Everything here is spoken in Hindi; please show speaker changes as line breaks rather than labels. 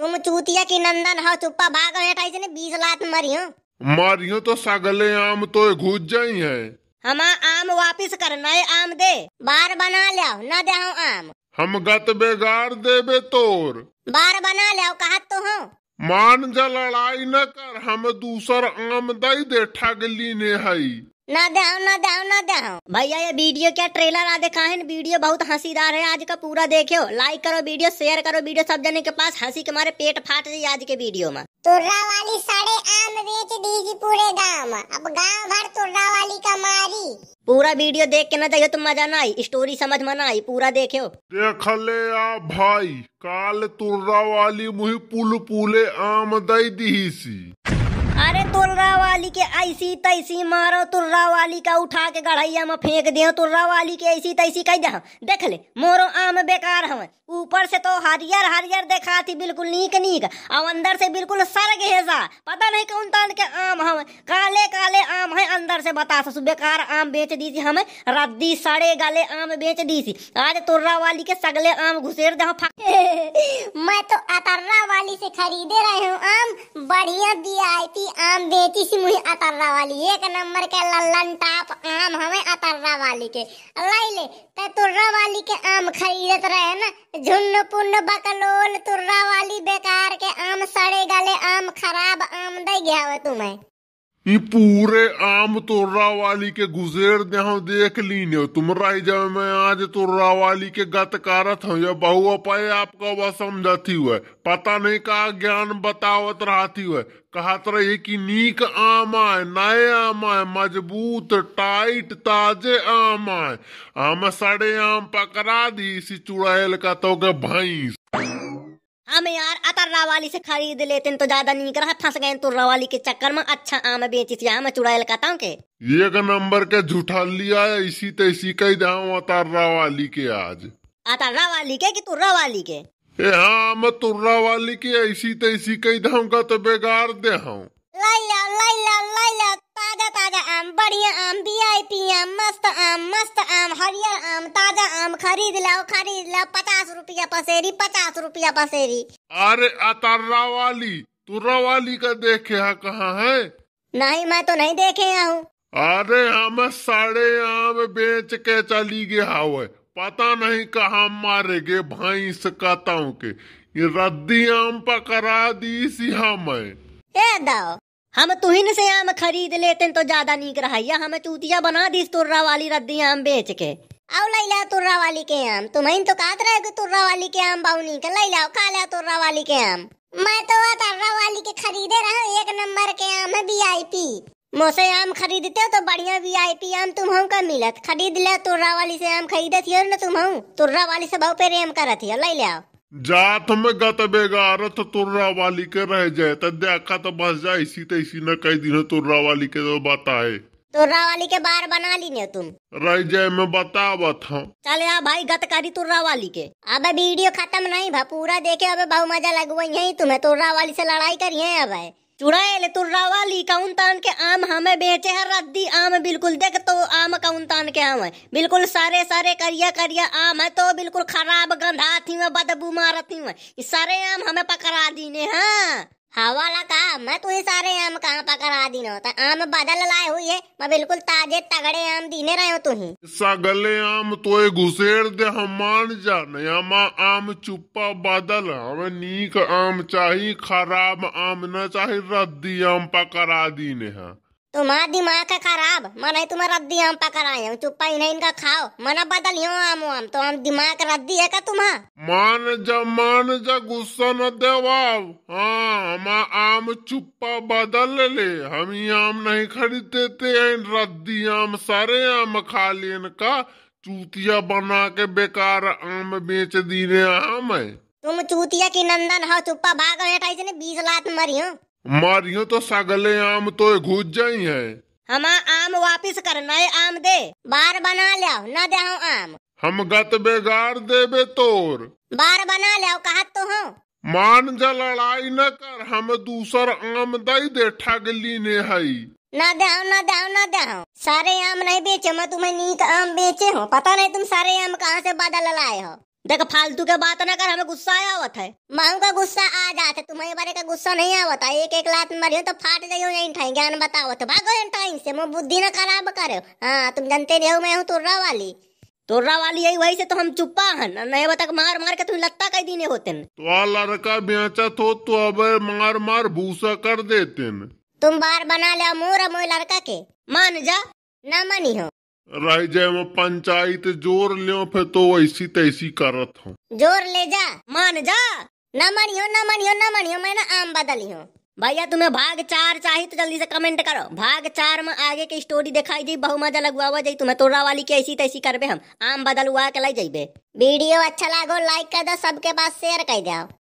तुम चूतिया की नंदन हो चुप्पा भाग हटाई से बीस लात मरियो
मारियो तो सगले आम तो घुस जाई है
हम आम वापिस कर नए आम दे बार बना लिया न दे आम
हम गत बेगार बे तोर
बार बना लिया कहा तो हूँ
मान जा लड़ाई न कर हम दूसर आम दई दे ठगली ने हई
ना दाओ ना दाओ ना दाओ भैया ये वीडियो क्या ट्रेलर आ देखा है वीडियो बहुत हंसीदार है आज का पूरा देखो लाइक करो वीडियो शेयर करो वीडियो सब जने के पास हंसी के मारे पेट फाट जाए आज के वीडियो में तुर्रा वाली साढ़े आम बेच दीजिए पूरे गांव अब गांव भर तुर्रा वाली का मारी पूरा वीडियो देख के ना जाइयो तुम तो मजा ना आई स्टोरी समझ में ना आई पूरा देखियो
देख ले आ भाई काल तुर्रा वाली मुही पुल पुले आम दई सी
तुर्रा वाली के ऐसी तैसी मारो तुर्रा वाली का उठा के गढ़ैया में फेंक दे तुर्रा वाली के ऐसी तैसी कह दह देख ले मोरो आम बेकार हम ऊपर से तो हरियर हरियर देखा थी बिल्कुल नीक नीक और अंदर से बिल्कुल सर गेजा पता नहीं कौन तान के आम हम काले अंदर से बता ससु बेकार आम बेच दी थी हमें रद्दी सड़े गले आम बेच दी थी आज तुर्रा वाली के सगले आम घुसेर दे मैं तो अतर्रा वाली से खरीदे रहे हूँ आम बढ़िया वीआईपी आम बेची सी मुझे अतर्रा वाली एक नंबर के लल्लन टाप आम हमें अतर्रा वाली के लाई ले ते तुर्रा वाली के आम खरीदत रहे ना झुन्न पुन्न बकलोल तुर्रा वाली बेकार के आम सड़े गले आम खराब आम दे गया तुम्हें
पूरे आम तुर्रा वाली के गुजेर देहो देख ने तुमरा ही जब मैं आज तुर्रा वाली के गत कारत हूँ बहु अपाय आपका वह समझती हुए पता नहीं कहा ज्ञान बतावत रहती हुए कहत रही कि नीक आम आए नए आम आए मजबूत टाइट ताजे आम आए आम सड़े आम पकड़ा दी इसी चुड़ैल का तो भैंस आम यार
अतर रावाली से खरीद लेते तो ज्यादा नहीं करा फंस गए तो रावाली के चक्कर में अच्छा आम बेची थी आम चुड़ैल कहता हूँ
एक नंबर के झूठा लिया है इसी तैसी कई दाऊ अतर रावाली के आज
अतर रावाली के की तुर्रा वाली के
ए हाँ मैं तुर्रा वाली की ऐसी तैसी कई दाऊ का तो बेगार दे हूँ
लाइला लाइला लाइला ताजा ताजा आम बढ़िया आम भी वेरायटी आम मस्त आम मस्त आम हरियर आम ताजा आम खरीद लाओ खरीद लो पचास रुपया पसेरी पचास रुपया पसेरी
अरे अतर्रा वाली तू वाली का देखे है कहाँ है
नहीं मैं तो नहीं
देखे हूँ अरे हम साढ़े आम बेच के चली गया हुए पता नहीं कहा मारे गे भाई हूँ के रद्दी आम पकड़ा दी सी हम
ए दाओ हम तुहिन से आम खरीद लेते तो ज्यादा नीक रहैया हम चूतिया बना दी तुर्रा वाली रद्दी आम बेच के आओ लैला तुर्रा वाली के आम तुम्हें तो कहत रहे कि तुर्रा वाली के आम बाउनी के लैला खा लिया तुर्रा वाली के आम मैं तो तुर्रा वाली के खरीदे रहा एक नंबर के आम है वीआईपी मोसे आम खरीदते हो तो बढ़िया वीआईपी आम हूँ का मिलत खरीद ले तुर्रा वाली से आम खरीदे थी ना हूँ तुर्रा वाली से भाव पे रेम करत हो ले आओ
जात में गत तो तुर्रा वाली के रह जाए तद्याका तो बस जाए इसी इसी न कई दिन तुर्रा वाली के तो बताए
तुर्रा वाली के बार बना ली ने तुम
रह जाए मैं बतावत हूँ चल
आ भाई गत करी तुर्रा वाली के अब वीडियो खत्म नहीं भा पूरा देखे अब बहु मजा लगवाई यही तुम्हें तुर्रा वाली से लड़ाई करिए अब चुड़ैल तू रवाली कौन तान के आम हमें बेचे है रद्दी आम बिल्कुल देख तो आम कौन तान के आम है बिल्कुल सारे सारे करिया करिया आम है तो बिल्कुल खराब गंधाती हूँ बदबू मारती हुए सारे आम हमें पकड़ा दीने हाँ हवाला का मैं तुम्हें तो सारे आम कहाँ पकड़ा दिन होता तो आम बदल लाए हुई है मैं बिल्कुल ताजे तगड़े आम दीने रहे हो तुम्हें
सगले आम तो घुसेर दे हम मान जा नया आम चुप्पा बदल हमें नीक आम चाहिए खराब आम न चाहिए रद्दी आम पकड़ा दीने है तुम्हारा
दिमाग है खराब मना तुम्हें रद्दी आम पकड़ आये चुप्पा इन्हें इनका खाओ मना बदल यो आम आम तो हम दिमाग रद्दी है का तुम्हारा
मान जा मान जा गुस्सा न देवाओ हाँ हम आम चुप्पा बदल ले हम ही आम नहीं खरीदते थे इन रद्दी आम सारे आम खा ले इनका चूतिया बना के बेकार आम बेच दी रहे आम है
तुम चूतिया की नंदन हो चुप्पा भाग हटाई बीस लात मरी हूँ
मारियो तो सागले आम तो घूस जाई है
हम आम वापिस कर नए आम दे बार बना लिया न दे आम
हम गत बेगार बे तोर
बार बना लिया कहा तो हूँ
मान जा लड़ाई न कर हम दूसर आम दई दे ठग लीने है
न दे न दे न दे सारे आम नहीं बेचे मैं तुम्हें नीक आम बेचे हो पता नहीं तुम सारे आम कहाँ से बादल लाए हो देख फालतू के बात ना कर हमें गुस्सा आया हुआ था मांग का गुस्सा आ जाता है तुम्हारे बारे का गुस्सा नहीं आवा था एक एक लात मारियो तो फाट जाइयो नहीं ठाई ज्ञान बताओ तो भागो टाइम से मैं बुद्धि ना खराब करे हाँ तुम जानते रहो मैं हूँ तुर्रा वाली तुर्रा वाली यही वही से तो हम चुप्पा हन नहीं बता मार मार के तुम लत्ता कई दिन होते
तो लड़का बेचत हो तो अब मार मार भूसा कर देते
तुम बार बना लिया मोर मोह लड़का के मान जा ना मानी हो
राइजे में पंचायत जोर लियो फिर तो ऐसी तैसी करत हूँ
जोर ले जा मान जा न मनियो न मनियो न मनियो ना आम बदली हूँ भैया तुम्हें भाग चार चाहिए तो जल्दी से कमेंट करो भाग चार में आगे की स्टोरी दिखाई दी बहु मजा लगवा हुआ तुम्हें तोड़ा वाली की ऐसी तैसी कर हम आम बदलवा के लाई जाइबे वीडियो अच्छा लागो लाइक कर दो सबके पास शेयर कर दो